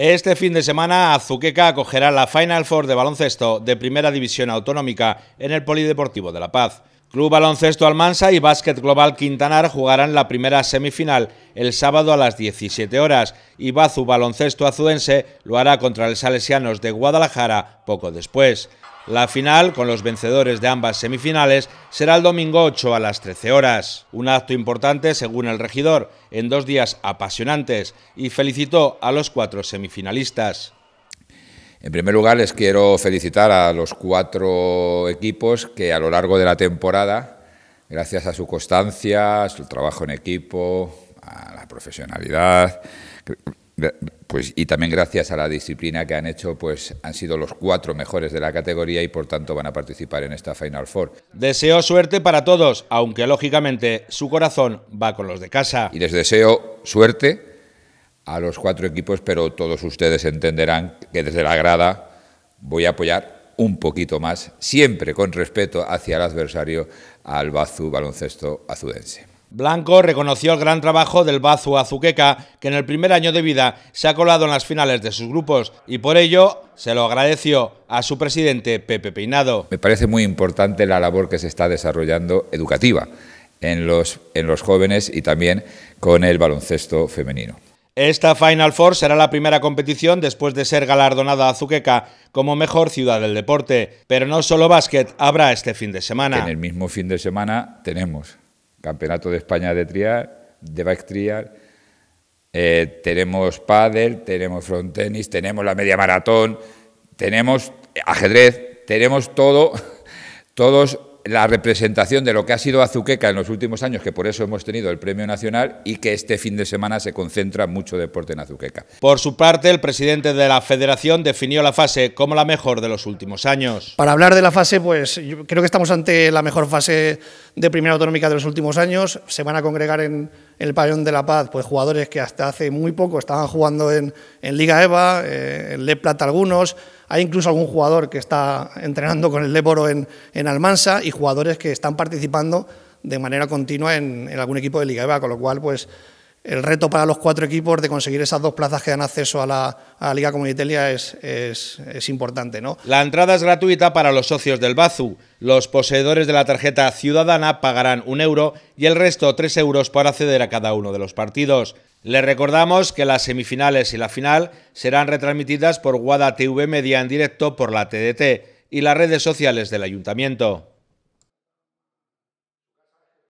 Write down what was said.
Este fin de semana Azuqueca acogerá la Final Four de baloncesto de Primera División Autonómica en el Polideportivo de La Paz. Club Baloncesto Almansa y Básquet Global Quintanar jugarán la primera semifinal el sábado a las 17 horas y Bazu Baloncesto Azuense lo hará contra los Salesianos de Guadalajara poco después. La final, con los vencedores de ambas semifinales, será el domingo 8 a las 13 horas. Un acto importante, según el regidor, en dos días apasionantes, y felicitó a los cuatro semifinalistas. En primer lugar, les quiero felicitar a los cuatro equipos que a lo largo de la temporada, gracias a su constancia, a su trabajo en equipo, a la profesionalidad, pues, y también gracias a la disciplina que han hecho, pues han sido los cuatro mejores de la categoría y por tanto van a participar en esta Final Four. Deseo suerte para todos, aunque lógicamente su corazón va con los de casa. Y les deseo suerte a los cuatro equipos, pero todos ustedes entenderán que desde la grada voy a apoyar un poquito más, siempre con respeto hacia el adversario, al Bazu Baloncesto Azudense. Blanco reconoció el gran trabajo del Bazu Azuqueca, que en el primer año de vida se ha colado en las finales de sus grupos y por ello se lo agradeció a su presidente Pepe Peinado. Me parece muy importante la labor que se está desarrollando educativa en los, en los jóvenes y también con el baloncesto femenino. Esta Final Four será la primera competición después de ser galardonada a Azuqueca como mejor ciudad del deporte. Pero no solo básquet, habrá este fin de semana. En el mismo fin de semana tenemos Campeonato de España de trial, de bike trial. Eh, tenemos pádel, tenemos frontenis, tenemos la media maratón, tenemos ajedrez, tenemos todo, todos la representación de lo que ha sido Azuqueca en los últimos años, que por eso hemos tenido el Premio Nacional y que este fin de semana se concentra mucho deporte en Azuqueca. Por su parte, el presidente de la Federación definió la fase como la mejor de los últimos años. Para hablar de la fase, pues creo que estamos ante la mejor fase de primera autonómica de los últimos años. Se van a congregar en, el Pabellón de la Paz pues jugadores que hasta hace muy poco estaban jugando en, Liga EVA, eh, en Le Plata algunos, hay incluso algún jugador que está entrenando con el Léboro en, Almansa y jugadores que están participando de manera continua en, algún equipo de Liga EVA, con lo cual, pues el reto para los cuatro equipos de conseguir esas dos plazas que dan acceso a la, Liga Comunitaria es, es, importante. ¿no? La entrada es gratuita para los socios del Bazu. Los poseedores de la tarjeta ciudadana pagarán un euro y el resto tres euros para acceder a cada uno de los partidos. Les recordamos que las semifinales y la final serán retransmitidas por WADA TV Media en directo por la TDT y las redes sociales del Ayuntamiento.